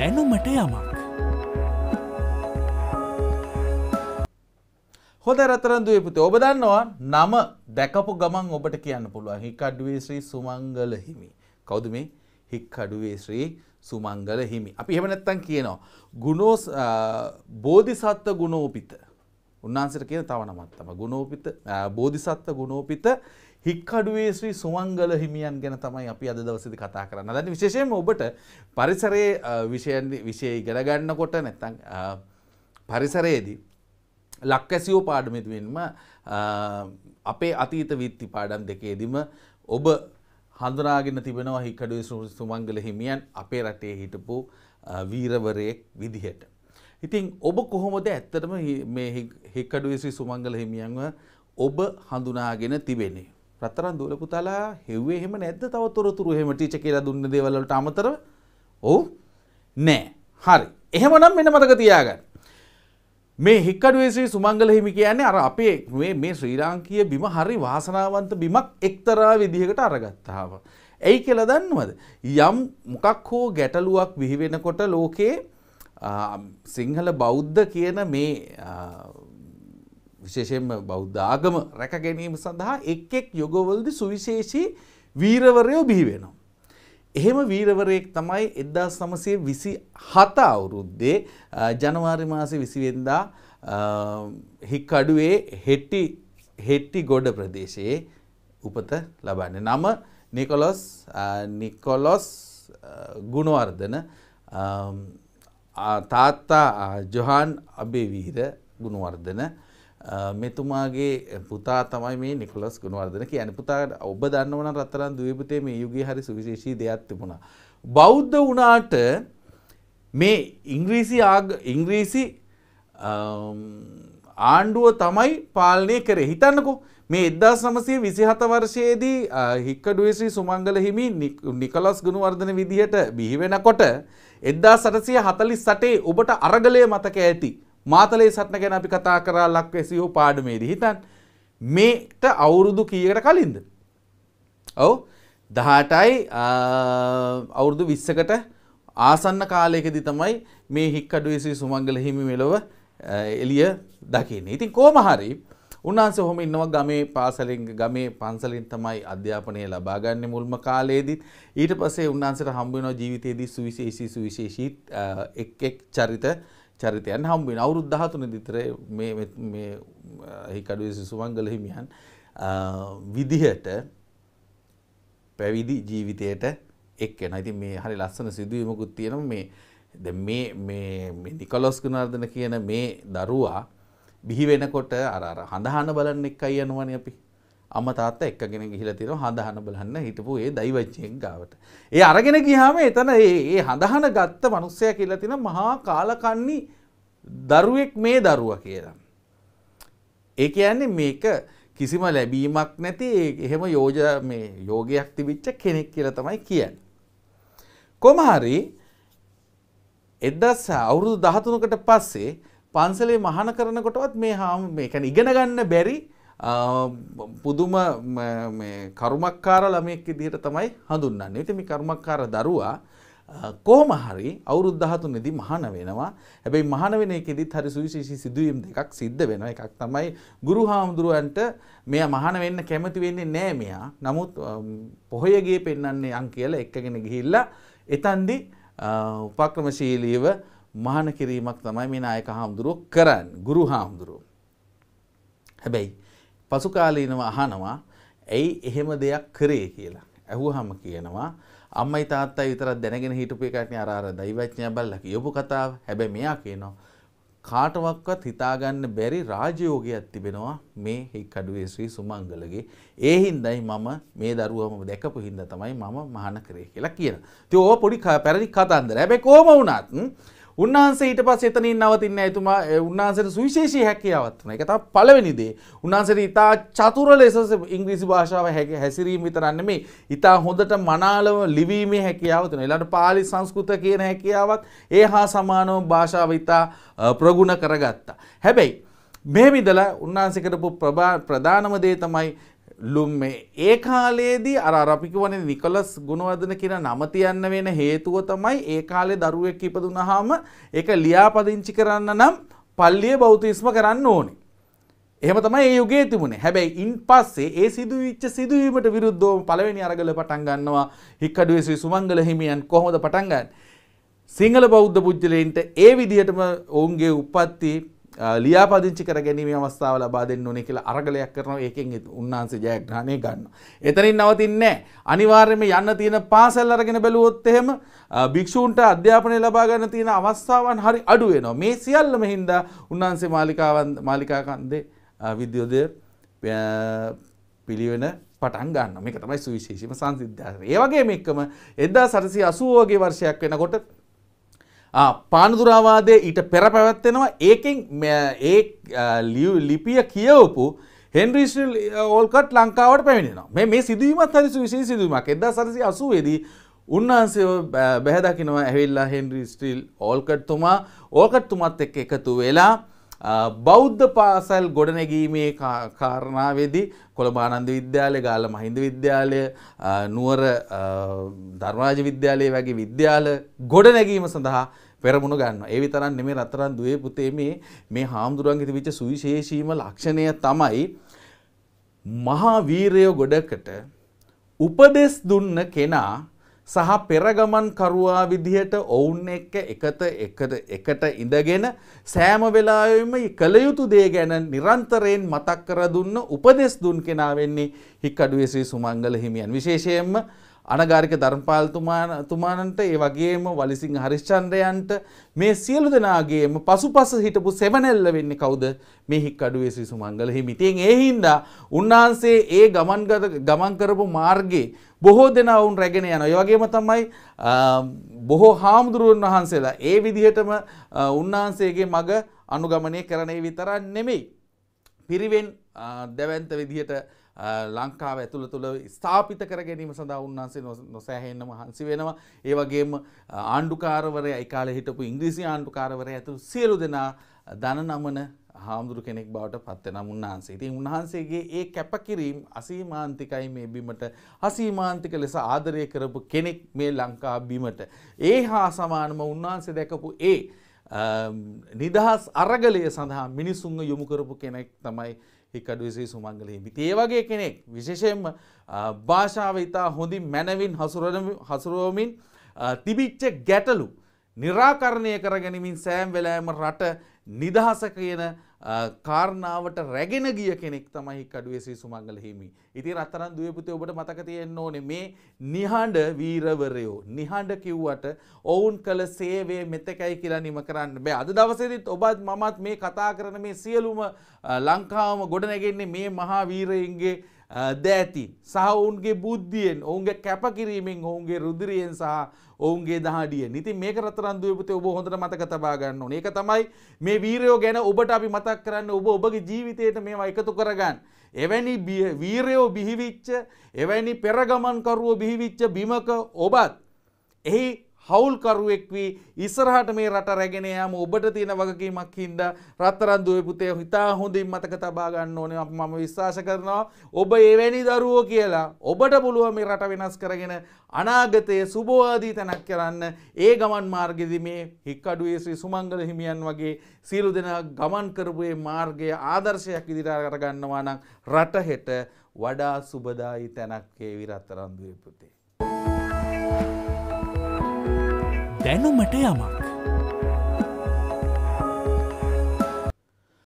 දැනුමට යමක්. හොඳ රතරන්දුවේ පුතේ ඔබ දන්නවා නම දැකපු ගමන් ඔබට කියන්න පුළුවන් හික්කඩුවේ ශ්‍රී සුමංගල හිමි. කවුද මේ හික්කඩුවේ ශ්‍රී සුමංගල හිමි. අපි එහෙම නැත්තම් කියනවා ගුණෝස් බෝධිසත්ව ගුණෝපිත. උන්වහන්සේට කියන තව නමක් තමයි ගුණෝපිත බෝධිසත්ව ගුණෝපිත හික්කඩුවේ ශ්‍රී සුමංගල හිමියන් ගැන තමයි අපි අද දවසේදී කතා කරන්න. දැන් විශේෂයෙන්ම ඔබට පරිසරයේ විෂයන් විෂය ඉගෙන ගන්නකොට නැත්නම් පරිසරයේදී ලක්කැසියෝ පාඩමෙදින්ම අපේ අතීත විත්ති පාඩම් දෙකේදීම ඔබ හඳුනාගෙන තිබෙනවා හික්කඩුවේ සුමංගල හිමියන් අපේ රටේ හිටපු වීරවරයෙක් විදිහට. ඉතින් ඔබ කොහොමද ඇත්තටම මේ හික්කඩුවේ ශ්‍රී සුමංගල හිමියන්ව ඔබ හඳුනාගෙන තිබෙන්නේ රත්තරන් දූල පුතාලා හෙව්වේ එහෙම නැද්ද තව තොරතුරු එහෙම ටීචර් කියලා දුන්න දේවල් වලට අමතරව? ඔව්. නෑ. හරි. එහෙමනම් මෙන්න මතක තියාගන්න. මේ හික්කඩුවේසේ සුමංගල හිමි කියන්නේ අර අපේ මේ මේ ශ්‍රී ලාංකීය බිම හරි වාසනාවන්ත බිමක් එක්තරා විදිහකට අරගත්තාම. ඇයි කියලා දන්නවද? යම් මොකක් හෝ ගැටලුවක් බිහි වෙනකොට ලෝකේ සිංහල බෞද්ධ කියන මේ විශේෂයෙන්ම බෞද්ධ ආගම රැක ගැනීම සඳහා එක් එක් යුගවලදි සුවිශේෂී වීරවරයෝ බිහිවෙනවා. එහෙම වීරවරයෙක් තමයි එදදාස් නමසය විසි හතා අවුරුද්දේ ජනවාරි මාස විසිවෙන්දා හික්කඩුවේ හෙට්ටි හෙට්ටි ගොඩ ප්‍රදේශයේ උපත ලබන්න. නම නිකොලොස් නිකොලොස් ගුණවර්ධන තාත්තා ජොහන් අබේවීර ගුණවර්ධන මෙතුමාගේ පුතා තමයි මේ නිකොලස් ගුණවර්ධන කියන්නේ පුතාට ඔබ දන්නවනම් රත්තරන් ද්වීපයේ මේ යුගයේ හරි සුවිශේෂී දෙයක් තිබුණා. බෞද්ධ වුණාට මේ ඉංග්‍රීසි ඉංග්‍රීසි ආණ්ඩුව තමයි පාලනය කරේ. හිතන්නකෝ මේ 1927 වර්ෂයේදී හික්කඩුවේ ශ්‍රී සුමංගල හිමි නිකොලස් ගුණවර්ධන විදිහට බිහි වෙනකොට 1848 ඔබට අරගලය මතක ඇති. මාතලේ සටන ගැන අපි කතා කරා ලක් SEO පාඩමේදී හිතන් මේට අවුරුදු කීයකට කලින්ද? ඔව් 18යි අවුරුදු 20කට ආසන්න කාලයකදී තමයි මේ හික්කඩුවේ ශ්‍රී සුමංගල හිමි මෙලව එළිය දකින්නේ. ඉතින් කොහොම හරි උන්වහන්සේ ඔහොම ඉන්නවා ගමේ පාසලෙන් ගමේ පන්සලෙන් තමයි අධ්‍යාපනය ලබා ගන්න මුල්ම කාලයේදීත් ඊට පස්සේ උන්වහන්සේට හම්බ වෙනවා ජීවිතයේදී සුවිශේෂී සුවිශේෂී එක් එක් චරිත චරිතයන් හම්බෙන අවුරුදු 13 විතරේ මේ මේ හිකඩුවේ සිසුමංගල හිමියන් විදිහට පැවිදි ජීවිතයට එක් වෙනවා. ඉතින් මේ හරි ලස්සන සිදුවීමකුත් තියෙනවා මේ දැන් මේ මේ නිකොලස් ගුණවර්ධන කියන මේ දරුවා බිහි වෙනකොට අර අර හඳහන බලන්න එක්කයි යනවනේ අපි. අම්ම තාත්තා එක්කගෙන ගිහිලා තියෙනවා හඳහන බලන්න හිටපු ඒ දෛවච්චයෙන් ගාවට. ඒ අරගෙන ගියාම එතන ඒ ඒ හඳහන ගත්ත මිනිස්සයා කියලා තියෙන මහා කාලකන්ණි දරුවෙක් මේ දරුවා කියලා. ඒ කියන්නේ මේක කිසිම ලැබීමක් නැති එහෙම යෝජ මේ යෝගයක් තිබිච්ච කෙනෙක් කියලා තමයි කියන්නේ. කොහම හරි 1000 අවුරුදු 13කට පස්සේ පන්සලේ මහාන කරනකොටවත් මේ හාම මේ කියන්නේ ඉගෙන ගන්න බැරි පුදුම කරුමක්කාර ළමයෙක් ඉදිහට තමයි හඳුන්න්න ඉතිමි කර්මක්කාර දරුවා කෝම හරි අවුරුද්ධහතු නෙදි මහන වෙනවා හැබැයි මහනවෙන එකෙදිත් හරි සුවිශේෂි සිදුවීම් දෙකක් සිද්ධ වෙන එකක් තමයි ගුරු හාමුදුරුවන්ට මෙය මහන වෙන්න කැමති වෙන්නේ නෑ මෙයා නමුත් පොහොයගේ පෙන්න්නන්නේ අං කියල එක්කගෙන ගිහිල්ල එතන්දි උපක්‍රමශීලීව මහන කිරීමක් තමයි මේ නායක හාමුදුරුව කරන්න ගුරු හාමුදුරුව හැබැයි පසුකාලීනව අහනවා ඇයි එහෙම දෙයක් කරේ කියලා. ඇහුවහම කියනවා අම්මයි තාත්තයි විතරක් දැනගෙන හිටපු එකටනේ අර අර දෛවඥය බල්ලා කියපු කතාව. හැබැයි මෙයා කියනවා කාටවත්වත් හිතාගන්න බැරි රාජයෝගයක් තිබෙනවා මේ හික්කඩුවේ ශ්‍රී සුමංගලගේ. ඒ හින්දායි මම මේ දරුවම දැකපු හින්දා තමයි මම මහාන කරේ කියලා කියන. ඉතින් ඕක පොඩි පැරණි කතන්දර. හැබැයි කොහම වුණත් උන්වහන්සේ ඊට පස් එතනින් නවතින්න ඇතුමා උන්වහන්සට සුවිශේෂී හැකියාවත් වන එක තා පලවෙනිදේ උන්වහන්සට ඉතා චතුර ලෙස ඉංග්‍රීසි භාෂාව හැක හැසිරීම විතරන්න මේ ඉතා හොඳට මනාලව ලිවීමේ හැකියාවතුන එලට පාලි සංස්කෘත කියන හැකියාවත් ඒ හා සමානෝ භාෂාව ඉතා ප්‍රගුණ කරගත්තා. හැබැයි මේ විදලා උන්වහන්සේකටපු ප්‍රධානම දේ තමයි ලුම් ඒ කාලයේදී අර අපික වන නිකොලස් ගුණවදන කියන නමතියන්න වෙන හේතුව තමයි ඒ කාලෙ දරුවෙක් ඉපදුනහාම එක ලියාපදිංචි කරන්න නම් පල්ලිය බෞතිස්ම කරන්න ඕනි. එහම තමයි ඒ යුගේ තිබුණේ හැබැයි ඉන් පස්සේ ඒ සිදු විච්ච සිදුවීමට විරුද්ධෝම පලවෙනි අරගල පටන් ගන්නවා හික්කඩුවසි සුමංගල හිමියන් කොහොමද පටන්ගන්න. සිංහල බෞද්ධ පුද්ජලයින්ට ඒ විදිහටම ඔවුන්ගේ උපත්ති ලියාපදිංචි කර ගැනීම අවස්ථාව ලබා දෙන්න ඕනේ කියලා අරගලයක් කරනවා ඒකෙන් උන්වහන්සේ ජයග්‍රහණය ගන්නවා. එතනින් නවතින්නේ අනිවාර්යයෙන්ම යන්න තියෙන පාසල් අරගෙන බැලුවොත් එහෙම භික්ෂූන්ට අධ්‍යාපනය ලබා ගන්න තියෙන අවස්ථාවන් හරි අඩු වෙනවා. මේ සියල්ලම හින්දා උන්වහන්සේ මාලිකාවන් මාලිකා කන්දේ විද්‍යෝදය පිළිවෙන පටන් ගන්න මේක තමයි සුවිශේෂීම සංසිද්ධාසන. ඒ වගේම එක්කම 1880 වගේ වර්ෂයක් වෙනකොට පානදුරාවාදය ඊට පෙර පැවැත්වෙනවා ඒකෙන් ඒ ලිපිය කියවපු හෙන්ඩ්‍රීශල් ඕල්කට් ලංකාවට පැමිණෙනවා මේ සිදුවීමත් හරිසු විශේ සිදුවීමක් එදා සරසි අසුවේදී උන්වහන්සේ බැහැදකිනවා ඇවිල්ලා හෙන්ඩ්‍රී ස්ටිල් ඕල්කට්තුමා ඕකට්තුමත් එක් එකතු වෙලා බෞද්ධ පාසල් ගොඩනැගීමේ කාරණාවේදී කොළඹානන්ද විද්‍යාලය ගාල මහින්ද විද්‍යාලය නුවර ධර්මාජ විද්‍යාලය වගේ විද්‍යාල ගොඩනැගීම සඳහා පෙරමුණ ගන්න ඒ විතරන් නෙමේ රත්තරන් දුවේ පුතේ මේ මේ හාමුදුරුවන්ගේ තිබිච්ච සුවිශේෂීම ලක්ෂණය තමයි මහා වීරයෝ ගොඩකට උපදෙස් දුන්න කෙනා සහ පෙරගමන් කරුවා විදිහට ඔවුන් එක්ක එකට එකට එකට ඉඳගෙන සෑම වෙලාවෙම කළ යුතු දේ ගැන නිරන්තරයෙන් මතක් කර දුන්න උපදෙස් දුන් කෙනා වෙන්නේ හික්කඩුවේ ශ්‍රී සුමංගල හිමියන් විශේෂයෙන්ම අනගාරික ධර්මපාලතුමානන්ට ඒ වගේම වලිසිංහ හරිශ්චන්ද්‍රයන්ට මේ සියලු දෙනාගේම පසුපස හිටපු සෙවනැල්ල වෙන්නේ කවුද මේ හික්කඩුවේ ශ්‍රී සුමංගල හිමිතින් ඒ හින්දා උන්වහන්සේ ඒ ගමන් ගමන් කරපු මාර්ගයේ බොහෝ දෙනා වුන් රැගෙන යනවා. ඒ වගේම තමයි බොහෝ හාමුදුරුවන් වහන්සේලා ඒ විදිහටම උන්වහන්සේගේ මග අනුගමනය කරන්නේ විතරක් නෙමෙයි. පිරිවෙන් දැවැන්ත විදිහට ලංකාව ඇතුළ තුළ ස්ථාපිත කර ගැනීම සඳහා උන්වහන්සේ නොසෑහෙන්න මහන්සි වෙනවා. ඒවගේම ආණ්ඩුකාරවරය එකකාල හිටපු ඉංග්‍රීසි ආණ්ඩුකාරවරය ඇතුළ සියලු දෙනා දනනමන හාමුදුරු කෙනෙක් බවට පත්වෙනම් උන්වහන්සේ. ඉතින් උන්වහන්සේගේ ඒ කැපකිරීම් අසීමාන්තිකයි මේ බිමට අසීමාන්තික ලෙස ආදරය කරපු කෙනෙක් මේ ලංකා බිමට. ඒ හා සමානම උන්වහන්සේ දැකපු ඒ නිදහස් අරගලය සඳහා මිනිසුන්ව යොමු කරපු කෙනෙක් තමයි හික්කඩුවිසි සුමංගල හිමි. ඒ වගේ කෙනෙක් විශේෂයෙන්ම භාෂාව ඉතා හොඳින් මැනවින් හසුරුවමින් තිබිච්ච ගැටලු නිරාකරණය කර ගැනීමින් සෑම් වෙලෑම රට නිදහස කියන කාරණාවට රැගෙන ගිය කෙනෙක් තමයි කඩුවේ ශ්‍රී සුමංගල හිමි. ඉතින් රත්තරන් දුවේපුතේ ඔබට මතක තියෙන්න ඕනේ මේ නිහඬ වීරවරයෝ. නිහඬ කිව්වට ඔවුන් කළ සේවය මෙතකයි කියලා නිම කරන්න බෑ. අද දවසේදීත් ඔබත් මමත් මේ කතා කරන මේ සියලුම ලංකාවම ගොඩනැගෙන්නේ මේ මහා වීරයන්ගේ ද ඇති සහ ඔවුන්ගේ බුද්ධියෙන් ඔවුන්ගේ කැපකිරීමෙන් ඔවුන්ගේ රුදිරියෙන් සහ ඔවුන්ගේ දහඩිය නිති මේක රතරන් දුවපතේ ඔබ හොඳට මතක තබා ගන්න ඕනේ. ඒක තමයි මේ වීරයෝ ගැන ඔබට අපි මතක් කරන්නේ ඔබ ඔබගේ ජීවිතයට මේවා එකතු කරගන්න. එවැනි වීරයෝ බිහිවිච්ච එවැනි පෙරගමන්කරුවෝ බිහිවිච්ච බිමක ඔබත් එහි හවුල්කරුවෙක් වී ඉස්සරහට මේ රට රැගෙන යාම ඔබට තියෙන වගකීමක් හින්ද රත්තරන් දුවේ පුතේ හිතා හොඳින් මතක තබා ගන්න ඕනේ මම විශ්වාස කරනවා ඔබ එවැනි දරුවෝ කියලා ඔබට පුළුවන් මේ රට වෙනස් කරගෙන අනාගතයේ සුබවාදී තැනක් කරන්න ඒ ගමන් මාර්ගෙදි මේ හික්කඩුවේ ශ්‍රී සුමංගල හිමියන් වගේ සියලු දෙනා ගමන් කරපු මාර්ගය ආදර්ශයක් ඉදිරියට අරගන්නවා නම් රට හෙට වඩා සුබදායි තැනක් ඒ විරත්තරන් දුවේ පුතේ දැනුමට යමක්.